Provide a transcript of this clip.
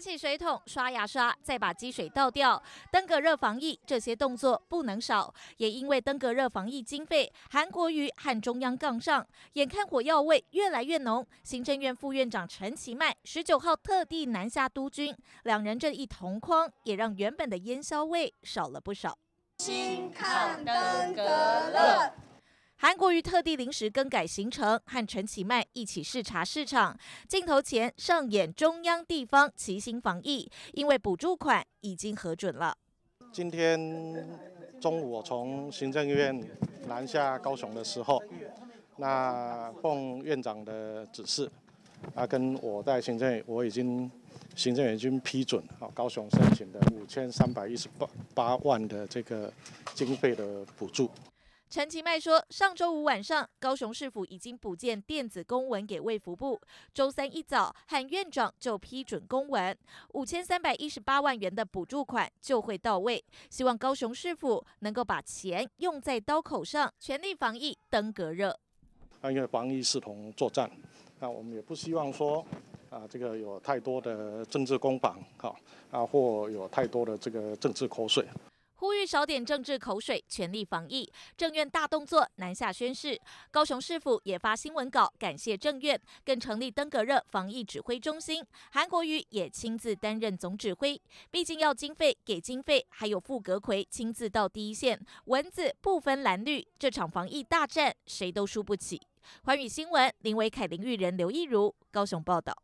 起水桶刷牙刷，再把积水倒掉。登革热防疫这些动作不能少。也因为登革热防疫经费，韩国瑜和中央杠上。眼看火药味越来越浓，行政院副院长陈其迈十九号特地南下督军，两人这一同框，也让原本的烟硝味少了不少。新抗登革热。韩国瑜特地临时更改行程，和陈其迈一起视察市场，镜头前上演中央地方齐心防疫，因为补助款已经核准了。今天中午我从行政院南下高雄的时候，那奉院长的指示，他跟我在行政我已经行政院已经批准好高雄申请的五千三百一十八八万的这个经费的补助。陈其迈说，上周五晚上，高雄市府已经补建电子公文给卫福部，周三一早，汉院长就批准公文，五千三百一十八万元的补助款就会到位。希望高雄市府能够把钱用在刀口上，全力防疫登革热。按因为防疫视同作战，那我们也不希望说，啊，这个有太多的政治公榜，哈，啊，或有太多的这个政治口水。呼吁少点政治口水，全力防疫。政院大动作南下宣誓，高雄市府也发新闻稿感谢政院，更成立登革热防疫指挥中心。韩国瑜也亲自担任总指挥，毕竟要经费给经费，还有傅格魁亲自到第一线。蚊子不分蓝绿，这场防疫大战谁都输不起。环宇新闻林维凯、林玉人刘义如，高雄报道。